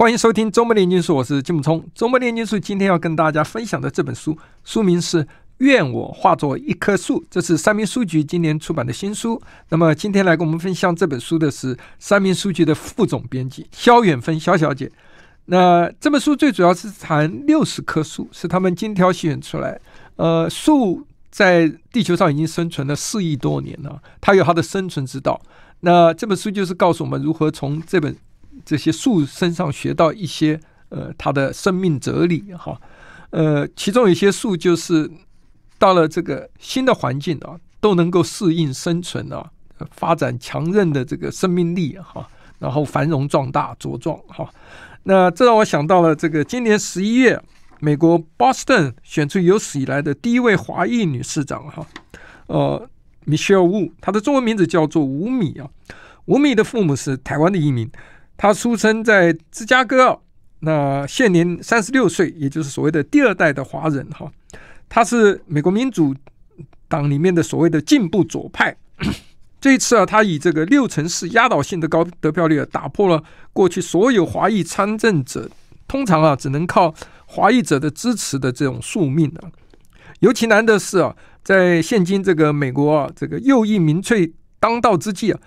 欢迎收听周末炼金术，我是金木聪。周末炼金术今天要跟大家分享的这本书，书名是《愿我化作一棵树》，这是三明书局今年出版的新书。那么今天来跟我们分享这本书的是三明书局的副总编辑肖远芬肖小姐。那这本书最主要是谈六十棵树，是他们精挑细选出来。呃，树在地球上已经生存了四亿多年了，它有它的生存之道。那这本书就是告诉我们如何从这本。这些树身上学到一些呃，它的生命哲理哈，呃，其中有些树就是到了这个新的环境啊，都能够适应生存啊，发展强韧的这个生命力哈，然后繁荣壮大茁壮哈。那这让我想到了这个今年十一月，美国 t o 顿选出有史以来的第一位华裔女市长哈，呃，Michelle Wu，她的中文名字叫做吴米啊，吴米的父母是台湾的移民。他出生在芝加哥，那现年三十六岁，也就是所谓的第二代的华人哈。他是美国民主党里面的所谓的进步左派。这一次啊，他以这个六成四压倒性的高得票率，打破了过去所有华裔参政者通常啊只能靠华裔者的支持的这种宿命啊。尤其难的是啊，在现今这个美国啊这个右翼民粹当道之际啊，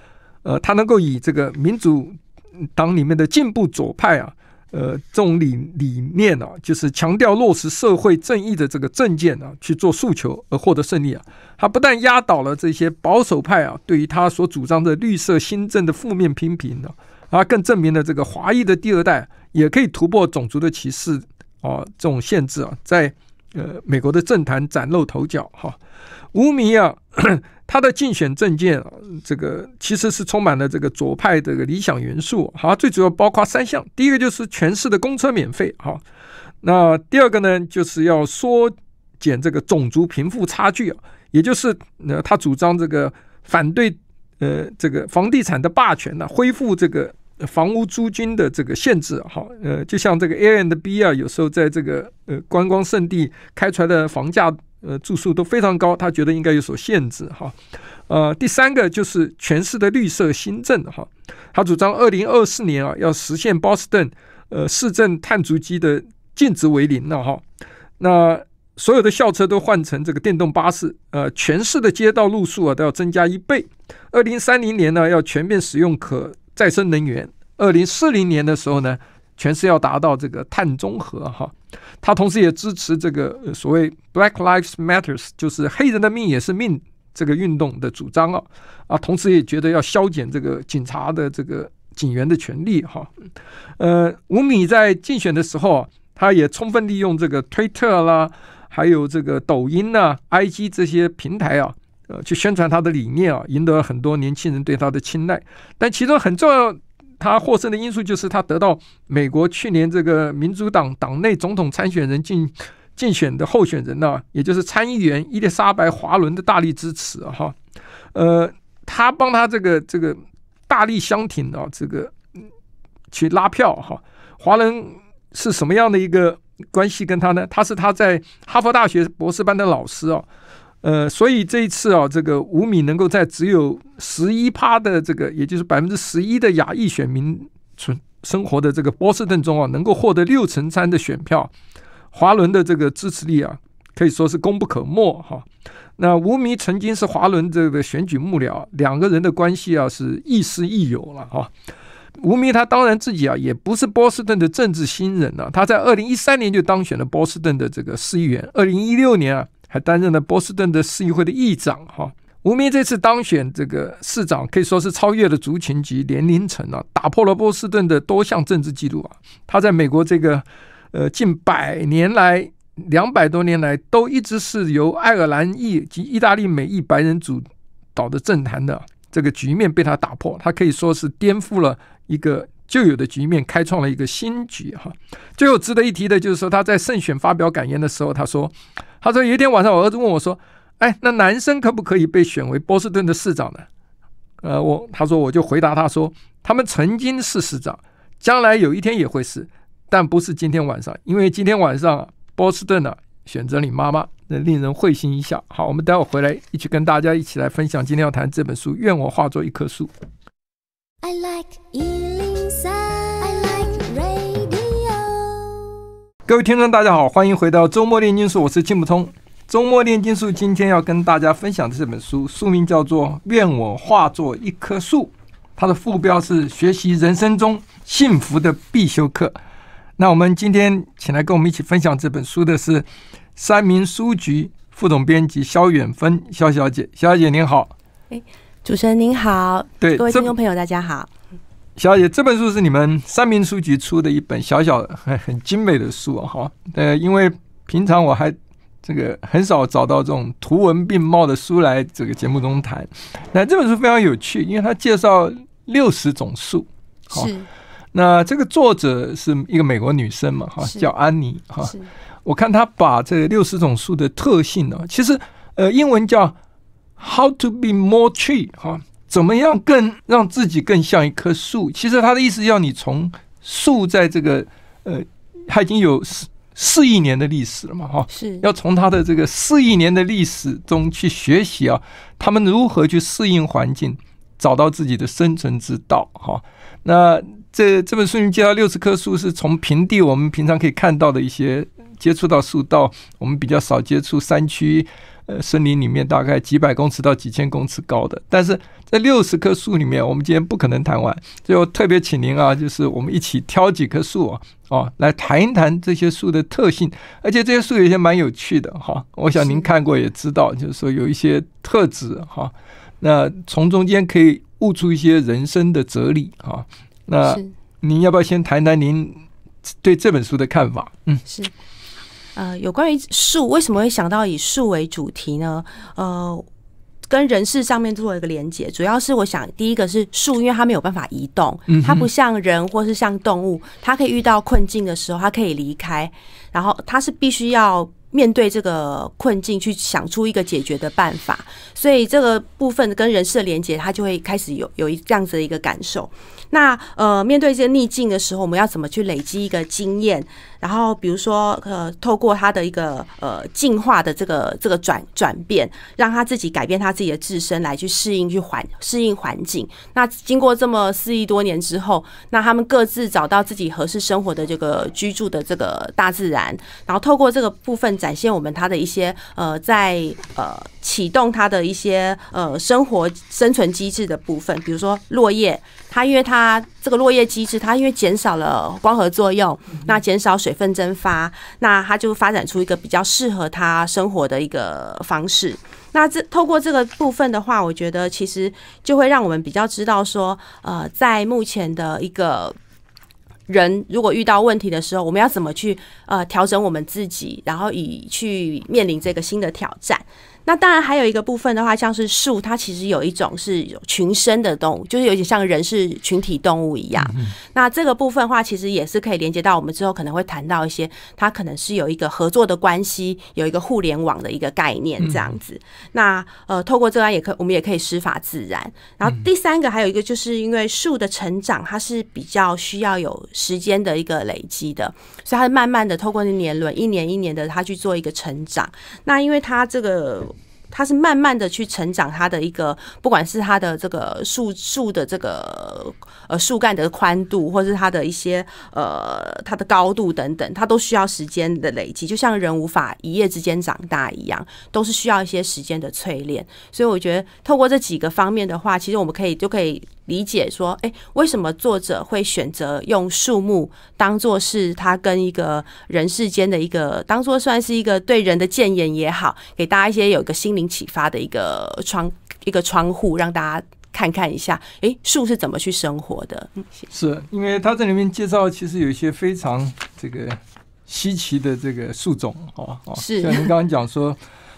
呃，他能够以这个民主。党里面的进步左派啊，呃，这种理理念呢，就是强调落实社会正义的这个政见呢，去做诉求而获得胜利啊。他不但压倒了这些保守派啊，对于他所主张的绿色新政的负面批评呢，啊，更证明了这个华裔的第二代也可以突破种族的歧视啊，这种限制啊，在呃美国的政坛崭露头角哈。无名啊。他的竞选政见，这个其实是充满了这个左派这个理想元素。好，最主要包括三项：第一个就是全市的公车免费。好，那第二个呢，就是要缩减这个种族贫富差距啊，也就是呃，他主张这个反对呃这个房地产的霸权呢，恢复这个房屋租金的这个限制。好，呃，就像这个 A and B 啊，有时候在这个呃观光圣地开出来的房价。呃，住宿都非常高，他觉得应该有所限制哈。呃，第三个就是全市的绿色新政哈，他主张二零二四年啊要实现波士顿呃市政碳足迹的净值为零了哈。那所有的校车都换成这个电动巴士，呃，全市的街道路数啊都要增加一倍。二零三零年呢要全面使用可再生能源，二零四零年的时候呢。全是要达到这个碳中和哈，他同时也支持这个所谓 Black Lives Matters，就是黑人的命也是命这个运动的主张啊，啊，同时也觉得要削减这个警察的这个警员的权利哈，呃，吴米在竞选的时候他也充分利用这个推特啦，还有这个抖音啊、IG 这些平台啊，呃，去宣传他的理念啊，赢得了很多年轻人对他的青睐，但其中很重要。他获胜的因素就是他得到美国去年这个民主党党内总统参选人竞竞选的候选人呢，也就是参议员伊丽莎白·华伦的大力支持哈。呃，他帮他这个这个大力相挺啊，这个去拉票哈。华伦是什么样的一个关系跟他呢？他是他在哈佛大学博士班的老师啊。呃，所以这一次啊，这个吴敏能够在只有十一趴的这个，也就是百分之十一的亚裔选民存生活的这个波士顿中啊，能够获得六成三的选票，华伦的这个支持力啊，可以说是功不可没哈。那吴敏曾经是华伦这个选举幕僚，两个人的关系啊是亦师亦友了哈。吴敏他当然自己啊也不是波士顿的政治新人啊，他在二零一三年就当选了波士顿的这个市议员，二零一六年啊。还担任了波士顿的市议会的议长，哈，吴名这次当选这个市长，可以说是超越了族群及年龄层啊，打破了波士顿的多项政治记录啊。他在美国这个，呃，近百年来，两百多年来都一直是由爱尔兰裔及意大利美裔白人主导的政坛的这个局面被他打破，他可以说是颠覆了一个。旧有的局面开创了一个新局哈。最后值得一提的就是说，他在胜选发表感言的时候，他说：“他说有一天晚上，我儿子问我说，哎，那男生可不可以被选为波士顿的市长呢？呃，我他说我就回答他说，他们曾经是市长，将来有一天也会是，但不是今天晚上，因为今天晚上啊，波士顿啊选择你妈妈，那令人会心一笑。好，我们待会回来一起跟大家一起来分享今天要谈这本书《愿我化作一棵树》。”各位听众，大家好，欢迎回到周末炼金术，我是金不通。周末炼金术，今天要跟大家分享的这本书，书名叫做《愿我化作一棵树》，它的副标是“学习人生中幸福的必修课”。那我们今天请来跟我们一起分享这本书的是三明书局副总编辑肖远芬肖小姐，肖小姐您好，哎，主持人您好，对，各位听众朋友大家好。小姐，这本书是你们三民书局出的一本小小很 很精美的书哈。呃，因为平常我还这个很少找到这种图文并茂的书来这个节目中谈。那这本书非常有趣，因为它介绍六十种树。是。那这个作者是一个美国女生嘛哈，叫安妮哈。我看她把这六十种树的特性呢，其实呃英文叫 How to be more tree 哈。怎么样更让自己更像一棵树？其实他的意思要你从树在这个呃，它已经有四四亿年的历史了嘛，哈，是要从它的这个四亿年的历史中去学习啊，他们如何去适应环境，找到自己的生存之道，哈。那这这本书介绍六十棵树，是从平地我们平常可以看到的一些接触到树到我们比较少接触山区。呃，森林里面大概几百公尺到几千公尺高的，但是在六十棵树里面，我们今天不可能谈完，最后特别请您啊，就是我们一起挑几棵树啊，哦，来谈一谈这些树的特性，而且这些树有些蛮有趣的哈，我想您看过也知道，就是说有一些特质哈，那从中间可以悟出一些人生的哲理哈。那您要不要先谈谈您对这本书的看法？嗯，是。呃，有关于树，为什么会想到以树为主题呢？呃，跟人事上面做一个连接，主要是我想，第一个是树，因为它没有办法移动，它不像人或是像动物，它可以遇到困境的时候，它可以离开，然后它是必须要面对这个困境，去想出一个解决的办法。所以这个部分跟人事的连接，它就会开始有有一这样子的一个感受。那呃，面对一些逆境的时候，我们要怎么去累积一个经验？然后，比如说，呃，透过他的一个呃进化的这个这个转转变，让他自己改变他自己的自身来去适应去环适应环境。那经过这么四亿多年之后，那他们各自找到自己合适生活的这个居住的这个大自然。然后透过这个部分展现我们他的一些呃在呃启动他的一些呃生活生存机制的部分，比如说落叶，他因为他。这个落叶机制，它因为减少了光合作用，那减少水分蒸发，那它就发展出一个比较适合它生活的一个方式。那这透过这个部分的话，我觉得其实就会让我们比较知道说，呃，在目前的一个人如果遇到问题的时候，我们要怎么去呃调整我们自己，然后以去面临这个新的挑战。那当然还有一个部分的话，像是树，它其实有一种是有群生的动物，就是有点像人是群体动物一样。那这个部分的话，其实也是可以连接到我们之后可能会谈到一些，它可能是有一个合作的关系，有一个互联网的一个概念这样子。那呃，透过这样也可我们也可以施法自然。然后第三个还有一个，就是因为树的成长，它是比较需要有时间的一个累积的，所以它是慢慢的透过那年轮，一年一年的它去做一个成长。那因为它这个。它是慢慢的去成长，它的一个不管是它的这个树树的这个呃树干的宽度，或是它的一些呃它的高度等等，它都需要时间的累积，就像人无法一夜之间长大一样，都是需要一些时间的淬炼。所以我觉得，透过这几个方面的话，其实我们可以就可以。理解说，哎，为什么作者会选择用树木当做是他跟一个人世间的一个，当做算是一个对人的谏言也好，给大家一些有一个心灵启发的一个窗一个窗户，让大家看看一下，哎，树是怎么去生活的？嗯，是因为他这里面介绍其实有一些非常这个稀奇的这个树种是像您刚刚讲说，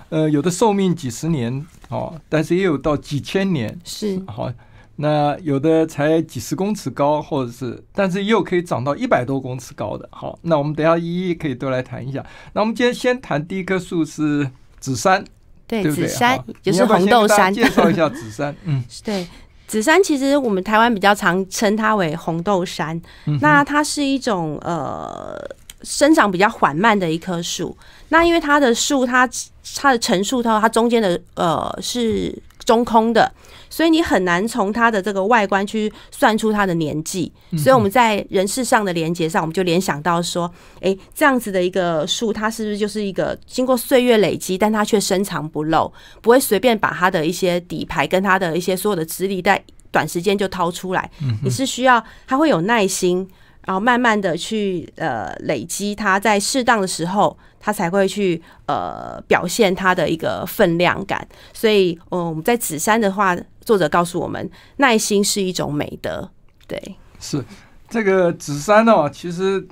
呃，有的寿命几十年哦，但是也有到几千年，是好。那有的才几十公尺高，或者是，但是又可以长到一百多公尺高的。好，那我们等下一一可以都来谈一下。那我们今天先谈第一棵树是紫杉，对对？紫杉就是红豆杉。介绍一下紫杉，嗯，对，紫杉其实我们台湾比较常称它为红豆杉。那它是一种呃生长比较缓慢的一棵树。那因为它的树，它它的成树它它中间的呃是。中空的，所以你很难从它的这个外观去算出它的年纪。所以我们在人事上的连接上，我们就联想到说，哎，这样子的一个树，它是不是就是一个经过岁月累积，但它却深藏不露，不会随便把它的一些底牌跟它的一些所有的资历，在短时间就掏出来。你是需要它会有耐心。然后慢慢的去呃累积，他在适当的时候，他才会去呃表现他的一个分量感。所以，哦，我们在紫山的话，作者告诉我们，耐心是一种美德。对，是这个紫山哦，其实。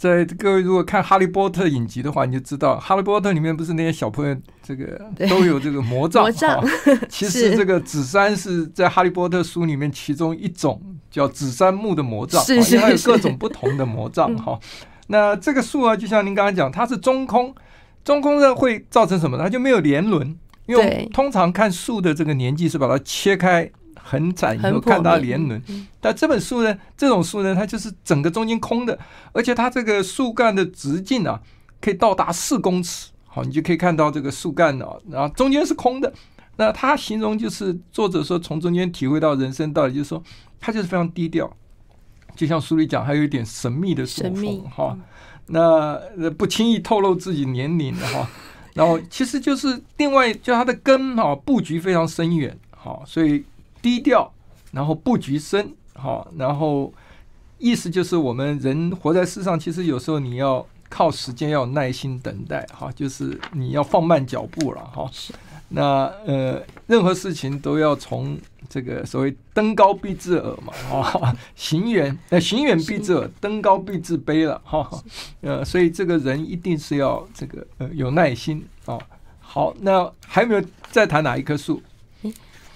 在各位如果看《哈利波特》影集的话，你就知道《哈利波特》里面不是那些小朋友这个都有这个魔杖哈。其实这个紫杉是在《哈利波特》书里面其中一种叫紫杉木的魔杖，因为还有各种不同的魔杖 哈。那这个树啊，就像您刚才讲，它是中空，中空的会造成什么？它就没有年轮，因为通常看树的这个年纪是把它切开。很窄，你后看它连轮。但这本书呢？这种树呢？它就是整个中间空的，而且它这个树干的直径啊，可以到达四公尺。好，你就可以看到这个树干啊，然后中间是空的。那他形容就是作者说，从中间体会到人生道理，就是说他就是非常低调，就像书里讲，还有一点神秘的作风哈。那不轻易透露自己年龄的哈。然后其实就是另外，就它的根哈布局非常深远哈，所以。低调，然后布局深，哈，然后意思就是我们人活在世上，其实有时候你要靠时间，要耐心等待，哈，就是你要放慢脚步了，哈。那呃，任何事情都要从这个所谓登高必自耳”嘛，哈，行远那行远必自耳，登高必自卑了，哈。呃，所以这个人一定是要这个呃有耐心啊。好，那还没有再谈哪一棵树？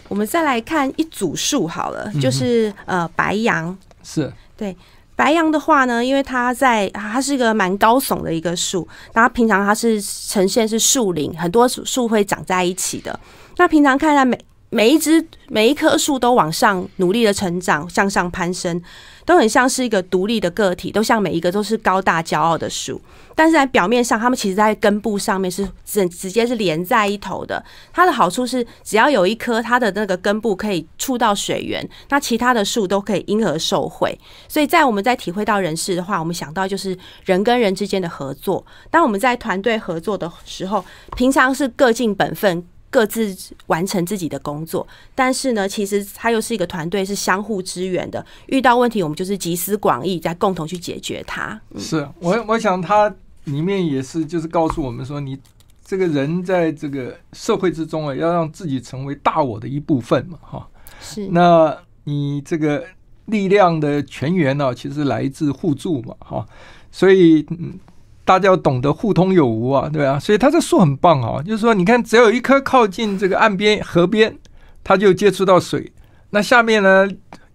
我们再来看一组树好了，就是呃白杨，是对白杨的话呢，因为它在它是一个蛮高耸的一个树，那平常它是呈现是树林，很多树树会长在一起的。那平常看来，每每一只每一棵树都往上努力的成长，向上攀升。都很像是一个独立的个体，都像每一个都是高大骄傲的树，但是在表面上，它们其实在根部上面是直直接是连在一头的。它的好处是，只要有一棵它的那个根部可以触到水源，那其他的树都可以因而受惠。所以在我们在体会到人事的话，我们想到就是人跟人之间的合作。当我们在团队合作的时候，平常是各尽本分。各自完成自己的工作，但是呢，其实他又是一个团队，是相互支援的。遇到问题，我们就是集思广益，再共同去解决它。是我我想他里面也是，就是告诉我们说，你这个人在这个社会之中啊，要让自己成为大我的一部分嘛，哈。是，那你这个力量的泉源呢，其实来自互助嘛，哈。所以，嗯。大家要懂得互通有无啊，对啊，所以它这树很棒啊，就是说，你看，只要有一棵靠近这个岸边、河边，它就接触到水。那下面呢，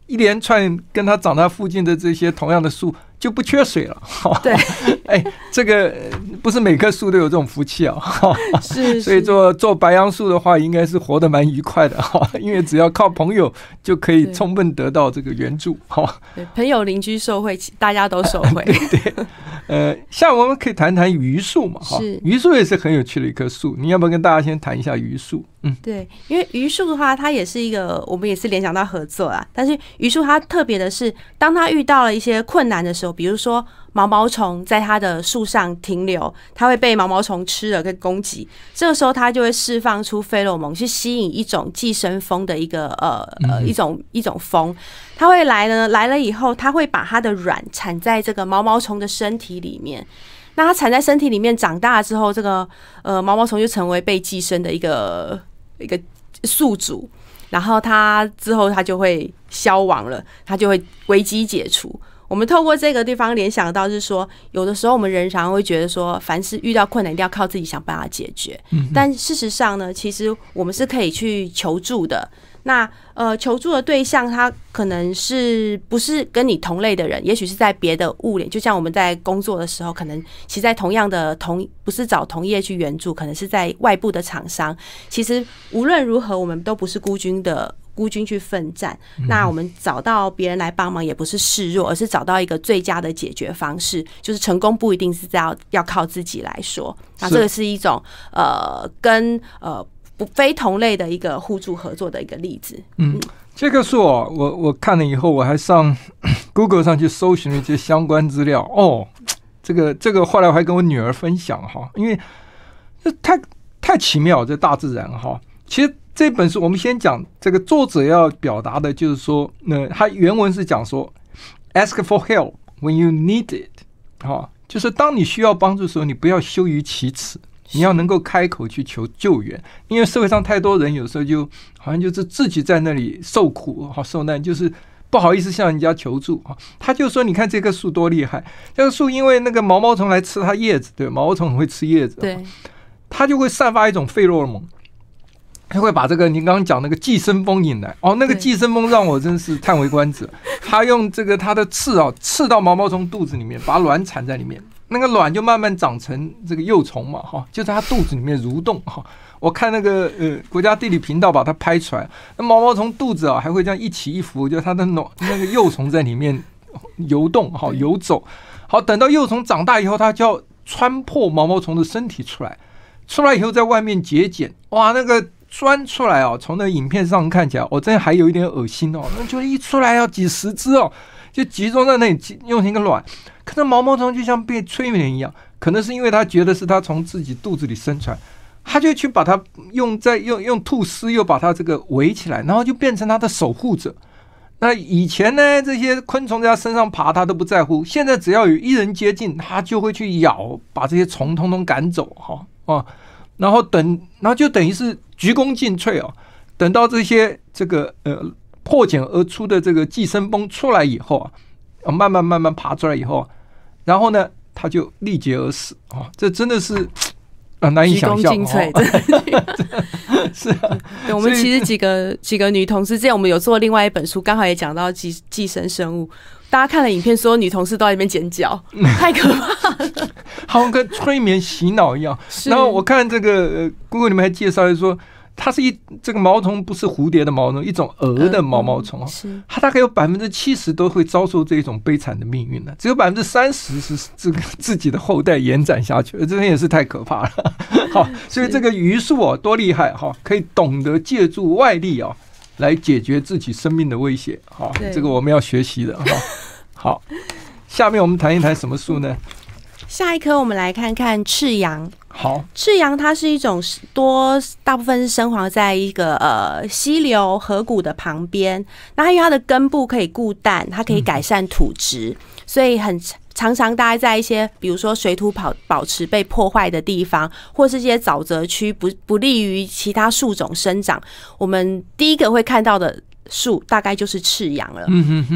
一连串跟它长在附近的这些同样的树。就不缺水了，对，哎，这个不是每棵树都有这种福气啊，是，所以做做白杨树的话，应该是活得蛮愉快的哈，因为只要靠朋友就可以充分得到这个援助，好，朋友邻居受惠，大家都受惠。对对，呃，下午我们可以谈谈榆树嘛，哈，榆树也是很有趣的一棵树，你要不要跟大家先谈一下榆树？嗯，对，因为榆树的话，它也是一个，我们也是联想到合作啊。但是榆树它特别的是，当它遇到了一些困难的时候，比如说毛毛虫在它的树上停留，它会被毛毛虫吃了跟攻击。这个时候，它就会释放出费洛蒙去吸引一种寄生蜂的一个呃呃一种一种蜂，它会来呢，来了以后，它会把它的卵产在这个毛毛虫的身体里面。那它产在身体里面长大之后，这个呃毛毛虫就成为被寄生的一个。一个宿主，然后它之后它就会消亡了，它就会危机解除。我们透过这个地方联想到是说，有的时候我们仍然会觉得说，凡是遇到困难一定要靠自己想办法解决。但事实上呢，其实我们是可以去求助的。那呃，求助的对象他可能是不是跟你同类的人？也许是在别的物联，就像我们在工作的时候，可能其实在同样的同不是找同业去援助，可能是在外部的厂商。其实无论如何，我们都不是孤军的孤军去奋战。那我们找到别人来帮忙，也不是示弱，而是找到一个最佳的解决方式。就是成功不一定是这样，要靠自己来说。那这个是一种呃，跟呃。不非同类的一个互助合作的一个例子。嗯，这个是我我看了以后，我还上 Google 上去搜寻了一些相关资料。哦，这个这个后来我还跟我女儿分享哈，因为这太太奇妙这大自然哈。其实这本书我们先讲这个作者要表达的就是说，那他原文是讲说，ask for help when you need it，啊，就是当你需要帮助的时候，你不要羞于启齿。你要能够开口去求救援，因为社会上太多人有时候就好像就是自己在那里受苦好受难，就是不好意思向人家求助啊。他就说：“你看这棵树多厉害，这个树因为那个毛毛虫来吃它叶子，对，毛毛虫会吃叶子，对，它就会散发一种费洛蒙，它会把这个您刚刚讲那个寄生蜂引来。哦，那个寄生蜂让我真是叹为观止，它用这个它的刺啊刺到毛毛虫肚子里面，把卵产在里面。”那个卵就慢慢长成这个幼虫嘛，哈，就在它肚子里面蠕动哈。我看那个呃国家地理频道把它拍出来，那毛毛虫肚子啊还会这样一起一伏，就它的卵那个幼虫在里面游动哈，游走。好，等到幼虫长大以后，它就要穿破毛毛虫的身体出来，出来以后在外面结茧。哇，那个钻出来哦，从那影片上看起来，我真还有一点恶心哦。那就一出来要几十只哦，就集中在那里用一个卵。那毛毛虫就像被催眠一样，可能是因为他觉得是他从自己肚子里生出来，他就去把它用在用用吐丝又把它这个围起来，然后就变成他的守护者。那以前呢，这些昆虫在他身上爬，他都不在乎。现在只要有一人接近，他就会去咬，把这些虫通通赶走。哈啊，然后等，然后就等于是鞠躬尽瘁哦。等到这些这个呃破茧而出的这个寄生蜂出来以后啊，慢慢慢慢爬出来以后啊。然后呢，他就力竭而死啊！这真的是啊 难以想象啊！是啊，我们其实几个几个女同事，之前，我们有做另外一本书，刚好也讲到寄寄生生物。大家看了影片，有女同事都在那边剪脚，太可怕，好像跟催眠洗脑一样。然后我看这个姑姑你们还介绍说。它是一这个毛虫，不是蝴蝶的毛虫，一种蛾的毛毛虫。是它大概有百分之七十都会遭受这种悲惨的命运呢，只有百分之三十是这个自己的后代延展下去。这也是太可怕了。好，所以这个榆树哦，多厉害哈，可以懂得借助外力啊，来解决自己生命的威胁。哈，这个我们要学习的哈。好，下面我们谈一谈什么树呢？下一颗我们来看看赤羊。好，赤羊它是一种多，大部分是生活在一个呃溪流、河谷的旁边。那因为它的根部可以固氮，它可以改善土质，所以很常常待在一些，比如说水土保保持被破坏的地方，或是些沼泽区不不利于其他树种生长。我们第一个会看到的。树大概就是赤羊了，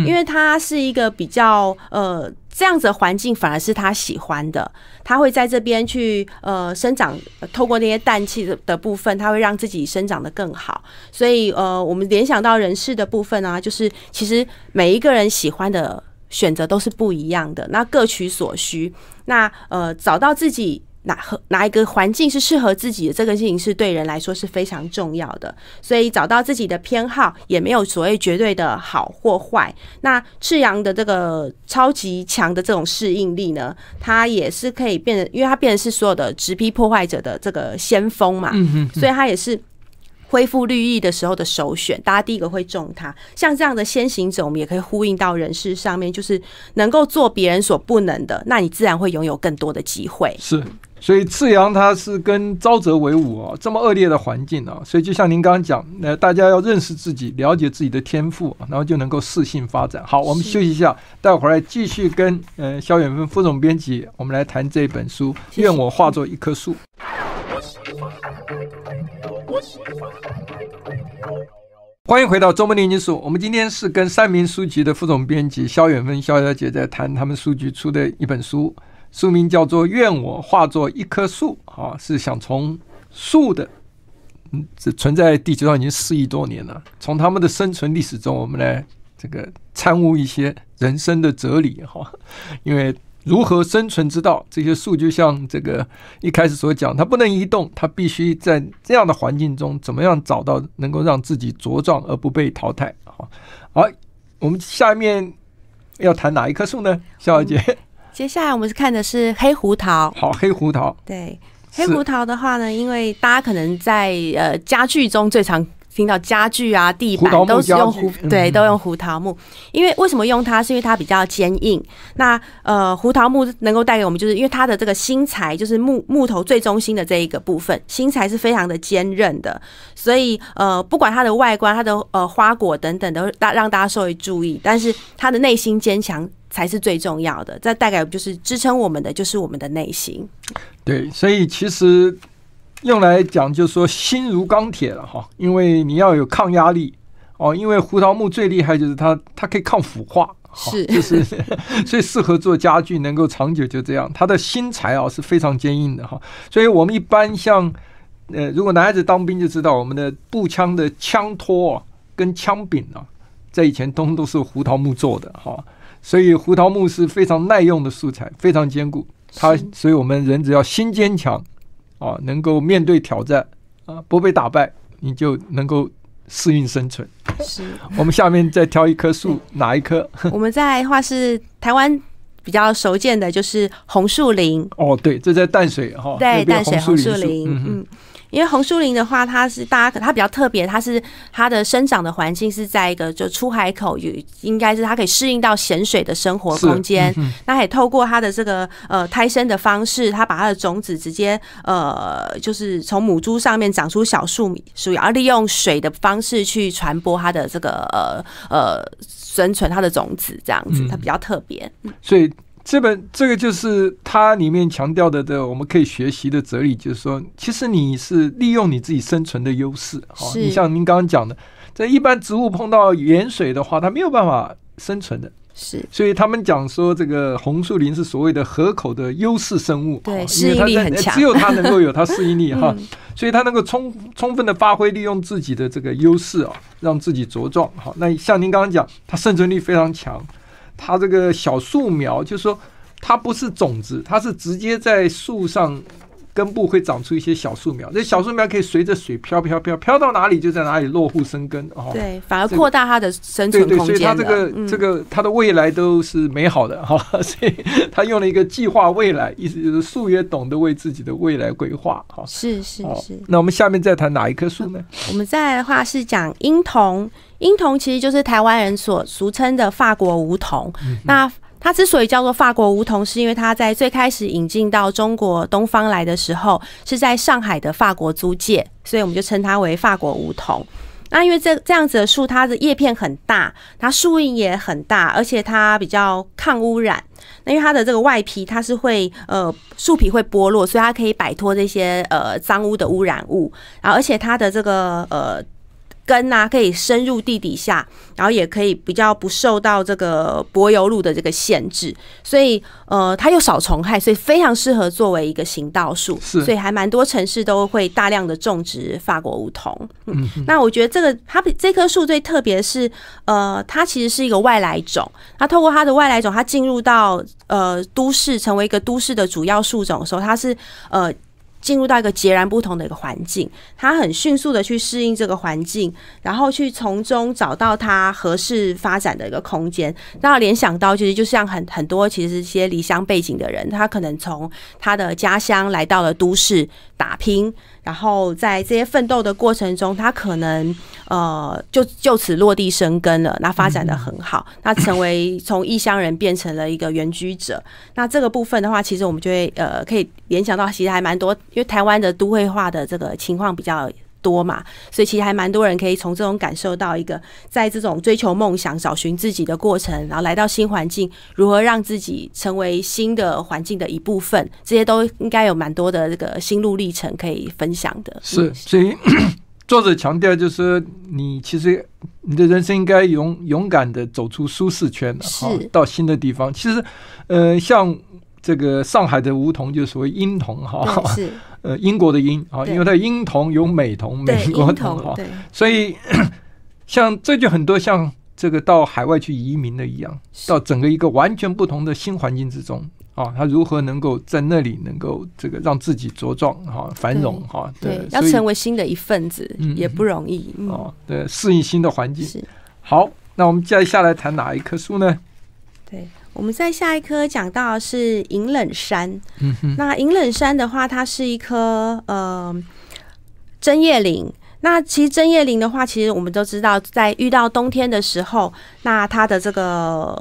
因为它是一个比较呃这样子环境，反而是他喜欢的。他会在这边去呃生长，透过那些氮气的的部分，它会让自己生长的更好。所以呃，我们联想到人事的部分啊，就是其实每一个人喜欢的选择都是不一样的，那各取所需。那呃，找到自己。哪和哪一个环境是适合自己的这个事情是对人来说是非常重要的，所以找到自己的偏好也没有所谓绝对的好或坏。那赤阳的这个超级强的这种适应力呢，它也是可以变得，因为它变得是所有的直批破坏者的这个先锋嘛，所以它也是恢复绿意的时候的首选，大家第一个会中它。像这样的先行者，我们也可以呼应到人事上面，就是能够做别人所不能的，那你自然会拥有更多的机会。是。所以，赤阳它是跟沼泽为伍哦，这么恶劣的环境啊，所以就像您刚刚讲，那大家要认识自己，了解自己的天赋，然后就能够适性发展。好，我们休息一下，待会儿来继续跟嗯肖远峰副总编辑，我们来谈这本书《愿我化作一棵树》。欢迎回到周末零金术。我们今天是跟三明书局的副总编辑肖远峰肖小姐在谈他们书局出的一本书。书名叫做《愿我化作一棵树》，啊，是想从树的嗯存在地球上已经四亿多年了。从他们的生存历史中，我们来这个参悟一些人生的哲理，哈。因为如何生存之道，这些树就像这个一开始所讲，它不能移动，它必须在这样的环境中，怎么样找到能够让自己茁壮而不被淘汰，哈。好，我们下面要谈哪一棵树呢，肖小姐？接下来我们是看的是黑胡桃，好，黑胡桃。对，黑胡桃的话呢，因为大家可能在呃家具中最常。听到家具啊，地板都是用胡，对，都用胡桃木，因为为什么用它？是因为它比较坚硬。那呃，胡桃木能够带给我们，就是因为它的这个芯材，就是木木头最中心的这一个部分，芯材是非常的坚韧的。所以呃，不管它的外观、它的呃花果等等，都大让大家受注意。但是它的内心坚强才是最重要的。这大概就是支撑我们的，就是我们的内心。对，所以其实。用来讲，就是说心如钢铁了哈，因为你要有抗压力哦。因为胡桃木最厉害，就是它它可以抗腐化，是，就是 所以适合做家具，能够长久。就这样，它的心材啊是非常坚硬的哈。所以我们一般像，呃，如果男孩子当兵就知道，我们的步枪的枪托跟枪柄啊，在以前通都是胡桃木做的哈。所以胡桃木是非常耐用的素材，非常坚固。它，所以我们人只要心坚强。哦，能够面对挑战啊，不被打败，你就能够适应生存。是，我们下面再挑一棵树，哪一棵？我们在画是台湾比较熟见的就是红树林。哦，对，这在淡水哈，对，淡水红树林，嗯。因为红树林的话，它是大家它比较特别，它是它的生长的环境是在一个就出海口，与应该是它可以适应到咸水的生活空间。那也透过它的这个呃胎生的方式，它把它的种子直接呃，就是从母株上面长出小树然而利用水的方式去传播它的这个呃呃生存它的种子，这样子它比较特别，所以。这本这个就是它里面强调的的，我们可以学习的哲理，就是说，其实你是利用你自己生存的优势。哦，你像您刚刚讲的，在一般植物碰到盐水的话，它没有办法生存的。是。所以他们讲说，这个红树林是所谓的河口的优势生物。对。适应力很强，只有它能够有它适应力 哈，所以它能够充充分的发挥利用自己的这个优势啊，让自己茁壮。好，那像您刚刚讲，它生存力非常强。它这个小树苗，就是说，它不是种子，它是直接在树上。根部会长出一些小树苗，那小树苗可以随着水飘飘飘，飘到哪里就在哪里落户生根哦。对，反而扩大它的生存空间。对对，所以它这个这个它的未来都是美好的，好，所以他用了一个计划未来，意思就是树也懂得为自己的未来规划，好，是是是。那我们下面再谈哪一棵树呢？我们再来的话是讲婴童，婴童其实就是台湾人所俗称的法国梧桐，那。它之所以叫做法国梧桐，是因为它在最开始引进到中国东方来的时候，是在上海的法国租界，所以我们就称它为法国梧桐。那因为这这样子的树，它的叶片很大，它树荫也很大，而且它比较抗污染。那因为它的这个外皮，它是会呃树皮会剥落，所以它可以摆脱这些呃脏污的污染物。然后而且它的这个呃。根呐可以深入地底下，然后也可以比较不受到这个柏油路的这个限制，所以呃，它又少虫害，所以非常适合作为一个行道树，所以还蛮多城市都会大量的种植法国梧桐。嗯，那我觉得这个它这棵树最特别是呃，它其实是一个外来种，它透过它的外来种，它进入到呃都市，成为一个都市的主要树种的时候，它是呃。进入到一个截然不同的一个环境，他很迅速的去适应这个环境，然后去从中找到他合适发展的一个空间。那联想到，其实就像很很多其实一些离乡背景的人，他可能从他的家乡来到了都市打拼。然后在这些奋斗的过程中，他可能呃就就此落地生根了，那发展的很好，那成为从异乡人变成了一个原居者。那这个部分的话，其实我们就会呃可以联想到，其实还蛮多，因为台湾的都会化的这个情况比较。多嘛，所以其实还蛮多人可以从这种感受到一个，在这种追求梦想、找寻自己的过程，然后来到新环境，如何让自己成为新的环境的一部分，这些都应该有蛮多的这个心路历程可以分享的。是，所以 作者强调就是你其实你的人生应该勇勇敢的走出舒适圈，是到新的地方。其实，呃，像。这个上海的梧桐就所谓英桐哈，是呃英国的英啊，因为它英桐有美桐、美国桐哈，所以 像这就很多像这个到海外去移民的一样，到整个一个完全不同的新环境之中啊，他如何能够在那里能够这个让自己茁壮哈、繁荣哈？对，要成为新的一份子也不容易哦，对，适应新的环境。好，那我们接下来谈哪一棵树呢？我们在下一科讲到是银冷山，那银冷山的话，它是一棵呃针叶林。那其实针叶林的话，其实我们都知道，在遇到冬天的时候，那它的这个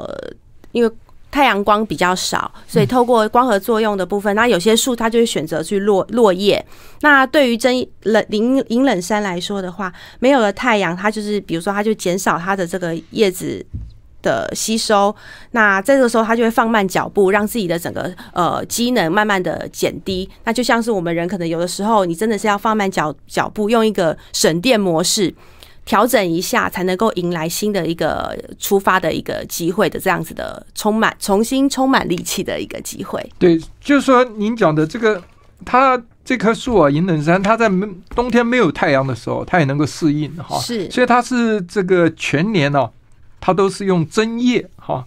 因为太阳光比较少，所以透过光合作用的部分，那有些树它就会选择去落落叶。那对于针冷林银冷山来说的话，没有了太阳，它就是比如说它就减少它的这个叶子。的吸收，那在这个时候，它就会放慢脚步，让自己的整个呃机能慢慢的减低。那就像是我们人可能有的时候，你真的是要放慢脚脚步，用一个省电模式调整一下，才能够迎来新的一个出发的一个机会的这样子的充满重新充满力气的一个机会。对，就是说您讲的这个，它这棵树啊，银冷杉，它在冬天没有太阳的时候，它也能够适应哈，是，所以它是这个全年哦。它都是用针叶哈，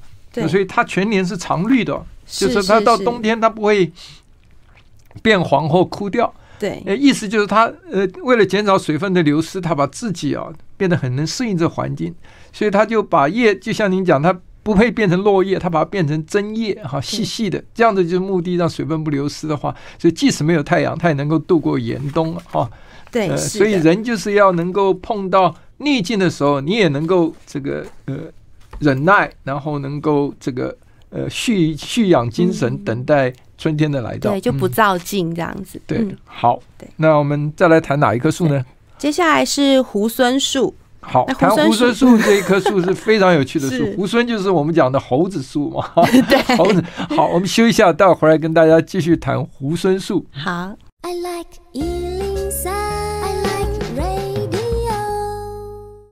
所以它全年是常绿的，就是它到冬天它不会变黄或枯掉。对，呃，意思就是它呃，为了减少水分的流失，它把自己啊变得很能适应这环境，所以它就把叶就像您讲，它不会变成落叶，它把它变成针叶哈，细细的，这样子就是目的，让水分不流失的话，所以即使没有太阳，它也能够度过严冬啊。对，所以人就是要能够碰到。逆境的时候，你也能够这个呃忍耐，然后能够这个呃蓄蓄养精神，等待春天的来到。对，就不照镜这样子。对，好。对，那我们再来谈哪一棵树呢？接下来是猢狲树。好，谈猢狲树 这一棵树是非常有趣的树。猢狲就是我们讲的猴子树嘛。对，猴子。好，我们休息一下，待会回来跟大家继续谈猢狲树。好。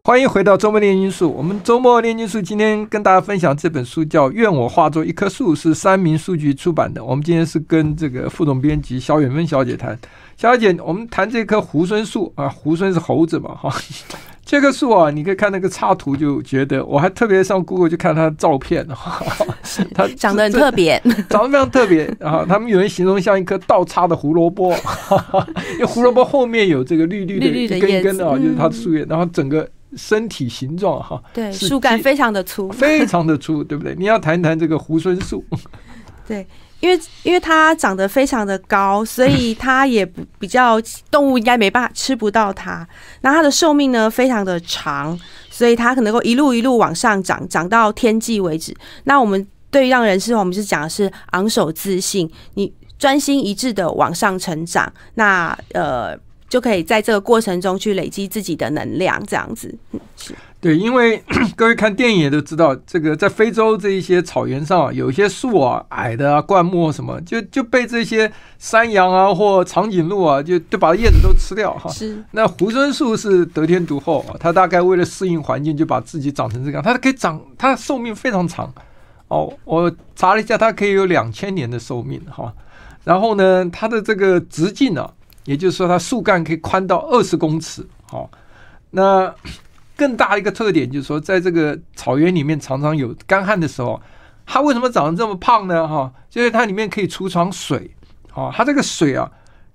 欢迎回到周末练金术。我们周末练金术今天跟大家分享这本书，叫《愿我化作一棵树》，是三明书局出版的。我们今天是跟这个副总编辑肖远芬小姐谈。肖小姐，我们谈这棵猢狲树啊，猢狲是猴子嘛哈？这棵树啊，你可以看那个插图就觉得。我还特别上 Google 去看它的照片哈，它长得很特别，长得非常特别。啊。他们有人形容像一棵倒插的胡萝卜，哈哈，因为胡萝卜后面有这个绿绿的、一根一根的啊，就是它的树叶，然后整个。身体形状哈，对，树干非常的粗，非常的粗，对不对？你要谈谈这个胡孙树，对，因为因为它长得非常的高，所以它也不比较动物应该没办法吃不到它。那它的寿命呢，非常的长，所以它可能够一路一路往上涨，长到天际为止。那我们对让人是，我们就讲的是昂首自信，你专心一致的往上成长。那呃。就可以在这个过程中去累积自己的能量，这样子。对，因为 各位看电影也都知道，这个在非洲这一些草原上，有一些树啊、矮的啊、灌木什么，就就被这些山羊啊或长颈鹿啊，就就把叶子都吃掉哈。是，那胡孙树是得天独厚啊，它大概为了适应环境，就把自己长成这样。它可以长，它的寿命非常长哦。我查了一下，它可以有两千年的寿命哈。然后呢，它的这个直径呢？也就是说，它树干可以宽到二十公尺，好。那更大的一个特点就是说，在这个草原里面，常常有干旱的时候，它为什么长得这么胖呢？哈，就是它里面可以储藏水，哦，它这个水啊，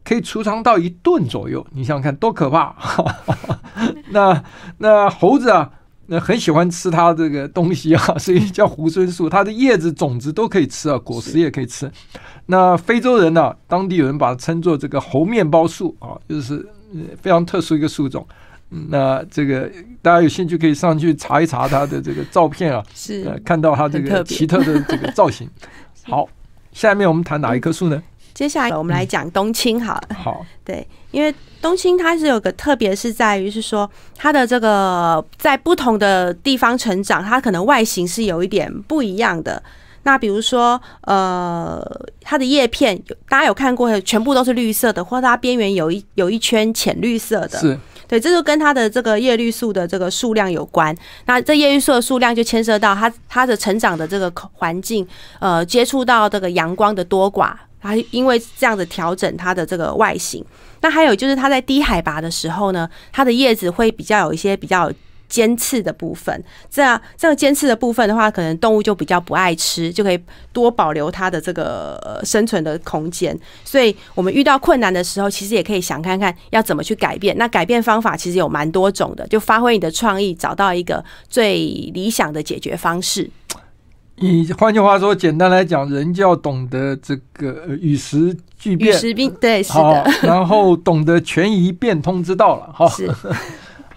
可以储藏到一吨左右。你想想看，多可怕！那那猴子啊，那很喜欢吃它这个东西啊，所以叫胡孙树。它的叶子、种子都可以吃啊，果实也可以吃。那非洲人呢？当地有人把它称作这个猴面包树啊，就是非常特殊一个树种。那这个大家有兴趣可以上去查一查它的这个照片啊，是、看到它这个奇特的这个造型。好，下面我们谈哪一棵树呢？接下来我们来讲冬青，好。好。对，因为冬青它是有个特别是在于是说它的这个在不同的地方成长，它可能外形是有一点不一样的。那比如说，呃，它的叶片有大家有看过，全部都是绿色的，或者它边缘有一有一圈浅绿色的，是对，这就跟它的这个叶绿素的这个数量有关。那这叶绿素的数量就牵涉到它它的成长的这个环境，呃，接触到这个阳光的多寡，它因为这样子调整它的这个外形。那还有就是，它在低海拔的时候呢，它的叶子会比较有一些比较。尖刺的部分，这样这样尖刺的部分的话，可能动物就比较不爱吃，就可以多保留它的这个生存的空间。所以，我们遇到困难的时候，其实也可以想看看要怎么去改变。那改变方法其实有蛮多种的，就发挥你的创意，找到一个最理想的解决方式。你换句话说，简单来讲，人就要懂得这个与时俱变，对，是的。然后懂得权宜变通之道了，哈。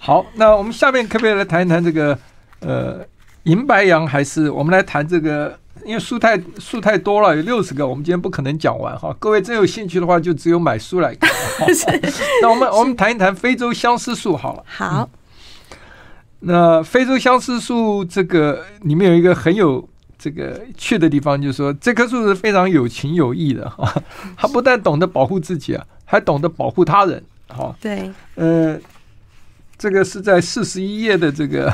好，那我们下面可不可以来谈一谈这个呃银白杨？还是我们来谈这个？因为树太树太多了，有六十个，我们今天不可能讲完哈。各位真有兴趣的话，就只有买书来看。那我们我们谈一谈非洲相思树好了。好，那非洲相思树这个里面有一个很有这个趣的地方，就是说这棵树是非常有情有义的哈。它不但懂得保护自己啊，还懂得保护他人。好，对，呃。这个是在四十一页的这个，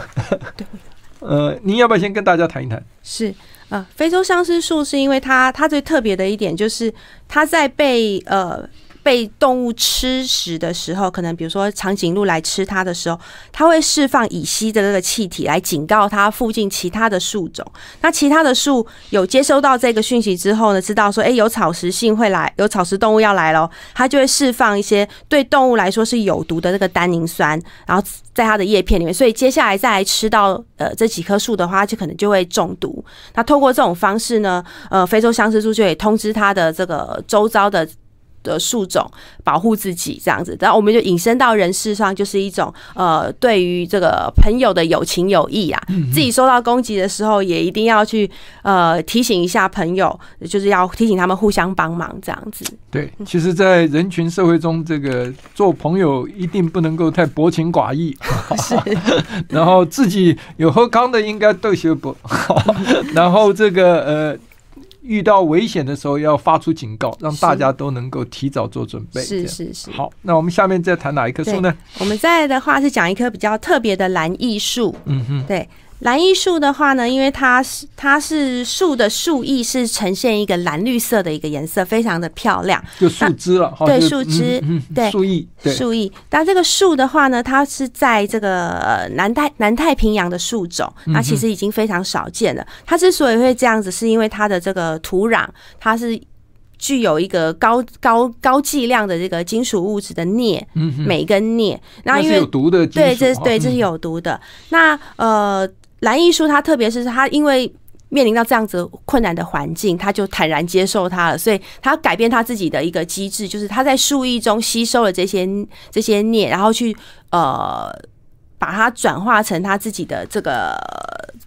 对，呃，您要不要先跟大家谈一谈？是啊，非洲相思树是因为它，它最特别的一点就是它在被呃。被动物吃食的时候，可能比如说长颈鹿来吃它的时候，它会释放乙烯的这个气体来警告它附近其他的树种。那其他的树有接收到这个讯息之后呢，知道说，哎，有草食性会来，有草食动物要来喽，它就会释放一些对动物来说是有毒的那个单宁酸，然后在它的叶片里面。所以接下来再来吃到呃这几棵树的话，就可能就会中毒。那透过这种方式呢，呃，非洲相思树就会通知它的这个周遭的。的树种保护自己这样子，然后我们就引申到人事上，就是一种呃，对于这个朋友的有情有义啊，自己受到攻击的时候，也一定要去呃提醒一下朋友，就是要提醒他们互相帮忙这样子。对，其实，在人群社会中，这个做朋友一定不能够太薄情寡义，是。然后自己有喝康的，应该都学不。然后这个呃。遇到危险的时候要发出警告，让大家都能够提早做准备。是是是。好，那我们下面再谈哪一棵树呢？我们在的话是讲一棵比较特别的蓝艺树。嗯哼，对。蓝艺树的话呢，因为它是它是树的树艺是呈现一个蓝绿色的一个颜色，非常的漂亮。就树枝了，对树枝，对树对树艺。但这个树的话呢，它是在这个南太南太平洋的树种，那其实已经非常少见了。它之所以会这样子，是因为它的这个土壤它是具有一个高高高剂量的这个金属物质的镍、嗯、镁跟镍。那因为有毒的金属。对，这是对，这是有毒的。那呃。蓝艺术，它特别是他，因为面临到这样子困难的环境，他就坦然接受他了，所以他改变他自己的一个机制，就是他在树艺中吸收了这些 这些念，然后去呃把它转化成他自己的这个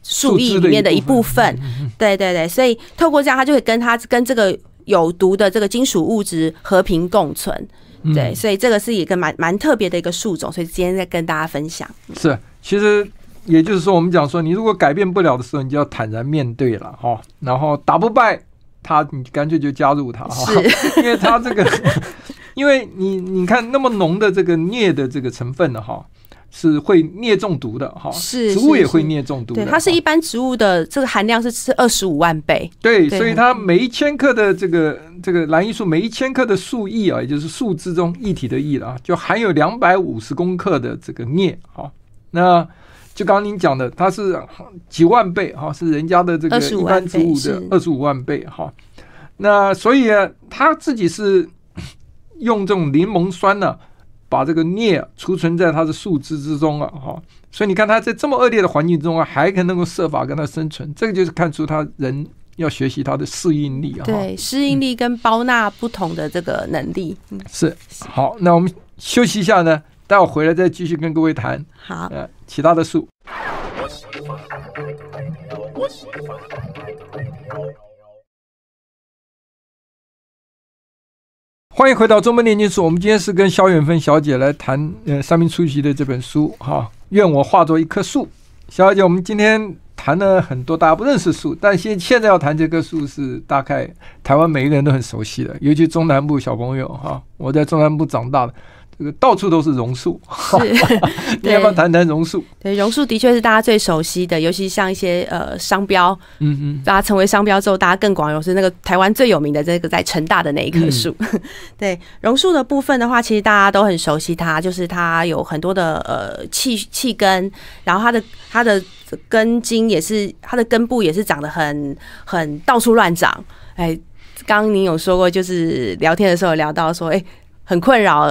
树艺里面的一部分。对对对，所以透过这样，他就会跟他跟这个有毒的这个金属物质和平共存。对，所以这个是一个蛮蛮特别的一个树种，所以今天在跟大家分享。是，其实。也就是说，我们讲说，你如果改变不了的时候，你就要坦然面对了哈。然后打不败他，你干脆就加入他哈，因为他这个，因为你你看那么浓的这个镍的这个成分的哈，是会镍中毒的哈。是植物也会镍中毒，对它是一般植物的这个含量是是二十五万倍。对，所以它每一千克的这个这个蓝艺术，每一千克的树艺啊，也就是树枝中亿体的艺了啊，就含有两百五十公克的这个镍哈。那。就刚刚您讲的，它是几万倍哈，是人家的这个般植五的二十五万倍哈。那所以他自己是用这种柠檬酸呢，把这个镍储存在它的树枝之中了哈。所以你看他在这么恶劣的环境中啊，还可能够设法跟他生存，这个就是看出他人要学习他的适应力啊。对，适应力跟包纳不同的这个能力，是好。那我们休息一下呢？待我回来再继续跟各位谈。好，呃，其他的树。欢迎回到《中文炼金术。我们今天是跟萧远芬小姐来谈，呃，三明出级的这本书。哈，愿我化作一棵树。萧小姐，我们今天谈了很多大家不认识树，但现现在要谈这棵树是大概台湾每一个人都很熟悉的，尤其中南部小朋友哈，我在中南部长大的。到处都是榕树，你要不要谈谈榕树？对，榕树的确是大家最熟悉的，尤其像一些呃商标，嗯嗯，大家成为商标之后，大家更广有是那个台湾最有名的这个在成大的那一棵树。对，榕树的部分的话，其实大家都很熟悉它，就是它有很多的呃气气根，然后它的它的根茎也是它的根部也是长得很很到处乱长。哎，刚刚您有说过，就是聊天的时候聊到说，哎。很困扰，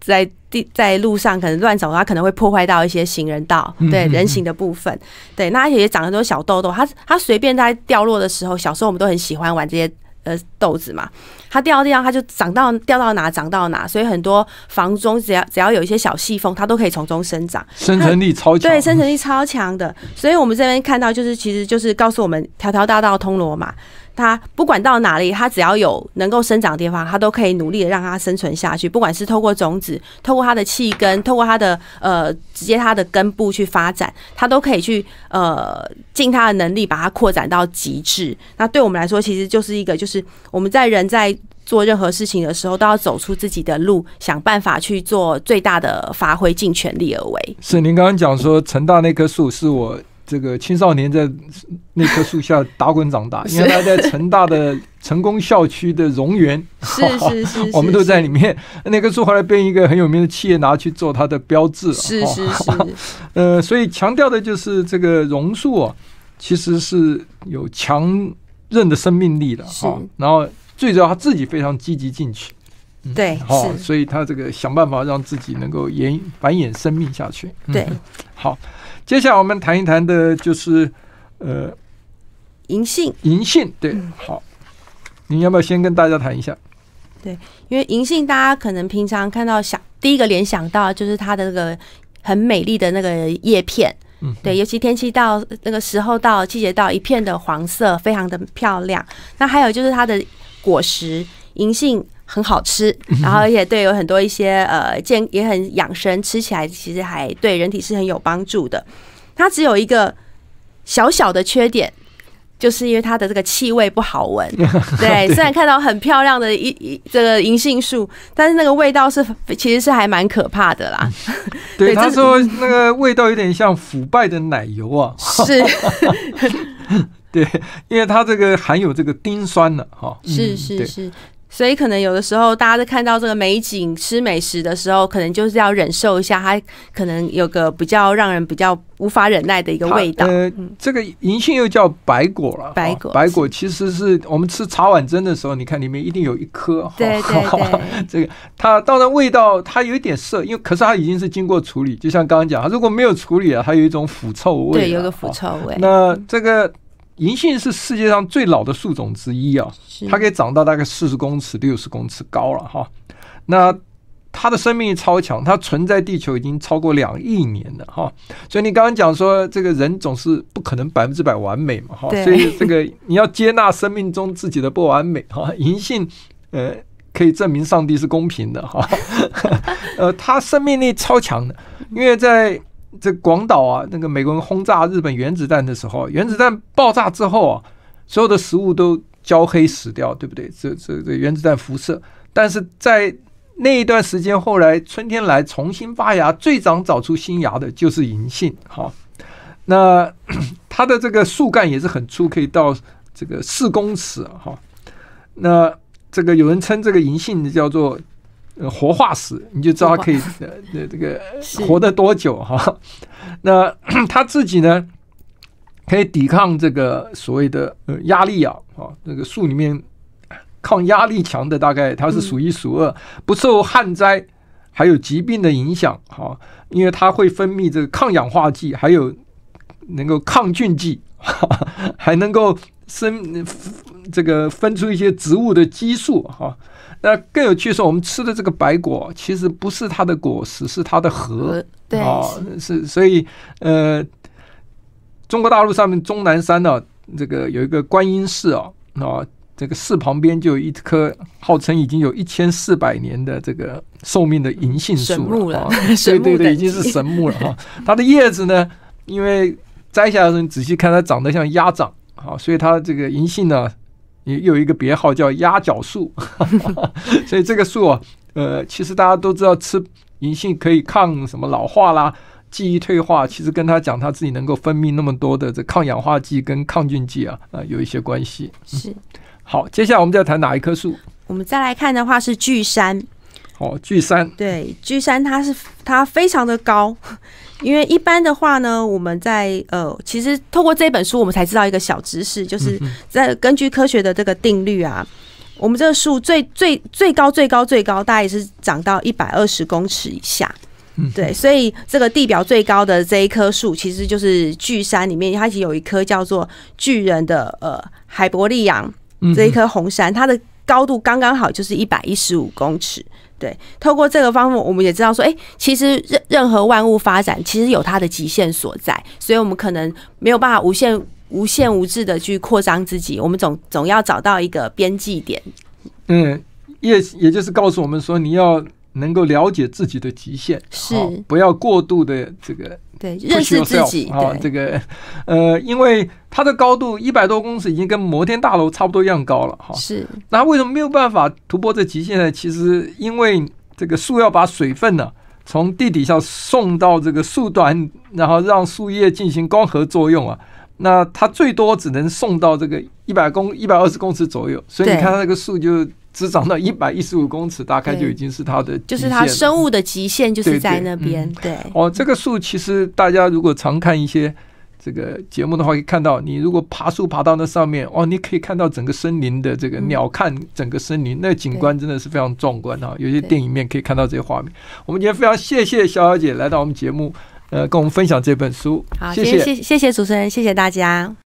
在地在路上可能乱走，它可能会破坏到一些行人道，对人行的部分。对，那它也长很多小痘痘，它它随便在掉落的时候，小时候我们都很喜欢玩这些呃豆子嘛。它掉地上，它就长到掉到哪长到哪，所以很多房中只要只要有一些小细缝，它都可以从中生长。生存力超强。对，生存力超强的，所以我们这边看到就是其实就是告诉我们，条条大道通罗马。它不管到哪里，它只要有能够生长的地方，它都可以努力的让它生存下去。不管是透过种子，透过它的气根，透过它的呃直接它的根部去发展，它都可以去呃尽它的能力把它扩展到极致。那对我们来说，其实就是一个就是我们在人在做任何事情的时候，都要走出自己的路，想办法去做最大的发挥，尽全力而为。是您刚刚讲说，成大那棵树是我。这个青少年在那棵树下打滚长大，因为他在成大的成功校区的榕园，是是 是，我们都在里面。那棵树后来被一个很有名的企业拿去做它的标志，是是是。呃，所以强调的就是这个榕树，其实是有强韧的生命力的哈。然后最主要他自己非常积极进取。对，是，所以他这个想办法让自己能够延繁衍生命下去。对，好，接下来我们谈一谈的，就是呃，银杏。银杏，对，好，你要不要先跟大家谈一下？对，因为银杏大家可能平常看到，想第一个联想到就是它的那个很美丽的那个叶片。嗯，对，尤其天气到那个时候，到季节到一片的黄色，非常的漂亮。那还有就是它的果实，银杏。很好吃，然后也对有很多一些呃健也很养生，吃起来其实还对人体是很有帮助的。它只有一个小小的缺点，就是因为它的这个气味不好闻。对，虽然看到很漂亮的一一这个银杏树，但是那个味道是其实是还蛮可怕的啦。对，他说那个味道有点像腐败的奶油啊。是，对，因为它这个含有这个丁酸的哈。是是是。所以，可能有的时候，大家在看到这个美景、吃美食的时候，可能就是要忍受一下，它可能有个比较让人比较无法忍耐的一个味道。呃，这个银杏又叫白果了，白果，白果其实是我们吃茶碗蒸的时候，你看里面一定有一颗，对对对，这个它当然味道它有一点涩，因为可是它已经是经过处理，就像刚刚讲，如果没有处理啊，它有一种腐臭味，对，有个腐臭味。那这个。银杏是世界上最老的树种之一啊，它可以长到大概四十公尺、六十公尺高了哈。那它的生命力超强，它存在地球已经超过两亿年了哈。所以你刚刚讲说，这个人总是不可能百分之百完美嘛哈，所以这个你要接纳生命中自己的不完美哈。银杏呃，可以证明上帝是公平的哈，呃，它生命力超强的，因为在这广岛啊，那个美国人轰炸日本原子弹的时候，原子弹爆炸之后啊，所有的食物都焦黑死掉，对不对？这这这原子弹辐射，但是在那一段时间，后来春天来重新发芽，最早长出新芽的就是银杏，哈。那 它的这个树干也是很粗，可以到这个四公尺，哈。那这个有人称这个银杏叫做。活化石，你就知道可以这个活得多久哈。那 他自己呢，可以抵抗这个所谓的压力啊啊，这个树里面抗压力强的，大概它是数一数二，不受旱灾还有疾病的影响哈，因为它会分泌这个抗氧化剂，还有能够抗菌剂，还能够生。这个分出一些植物的激素哈，那更有趣是，我们吃的这个白果，其实不是它的果实，是它的核。对啊，是所以呃，中国大陆上面终南山呢，这个有一个观音寺啊啊，这个寺旁边就有一棵号称已经有一千四百年的这个寿命的银杏树了，神 对对对，已经是神木了哈。它的叶子呢，因为摘下来的时候你仔细看，它长得像鸭掌啊，所以它这个银杏呢。也有一个别号叫“鸭脚树”，所以这个树啊，呃，其实大家都知道吃银杏可以抗什么老化啦、记忆退化。其实跟他讲，他自己能够分泌那么多的这抗氧化剂跟抗菌剂啊，啊，有一些关系。是。好，接下来我们再谈哪一棵树？我们再来看的话是巨杉。哦，巨杉。对，巨杉它是它非常的高。因为一般的话呢，我们在呃，其实透过这本书，我们才知道一个小知识，就是在根据科学的这个定律啊，我们这个树最最最高最高最高，大概也是长到一百二十公尺以下。嗯，对，所以这个地表最高的这一棵树，其实就是巨山里面，它其实有一棵叫做巨人的呃海伯利昂这一棵红杉，它的。高度刚刚好就是一百一十五公尺，对。透过这个方法，我们也知道说，哎，其实任任何万物发展，其实有它的极限所在，所以我们可能没有办法无限无限无制的去扩张自己，我们总总要找到一个边际点。嗯，也也就是告诉我们说，你要。能够了解自己的极限，是不要过度的这个对认识自己啊，这个呃，因为它的高度一百多公尺已经跟摩天大楼差不多一样高了哈。是那为什么没有办法突破这极限呢？其实因为这个树要把水分呢从地底下送到这个树端，然后让树叶进行光合作用啊，那它最多只能送到这个一百公一百二十公尺左右，所以你看它这个树就。只长到一百一十五公尺，大概就已经是它的就是它生物的极限，就是在那边。对哦，这个树其实大家如果常看一些这个节目的话，可以看到，你如果爬树爬到那上面，哦，你可以看到整个森林的这个鸟瞰整个森林，那景观真的是非常壮观啊！有些电影面可以看到这些画面。我们今天非常谢谢肖小姐来到我们节目，呃，跟我们分享这本书。好，谢谢，谢谢主持人，谢谢大家。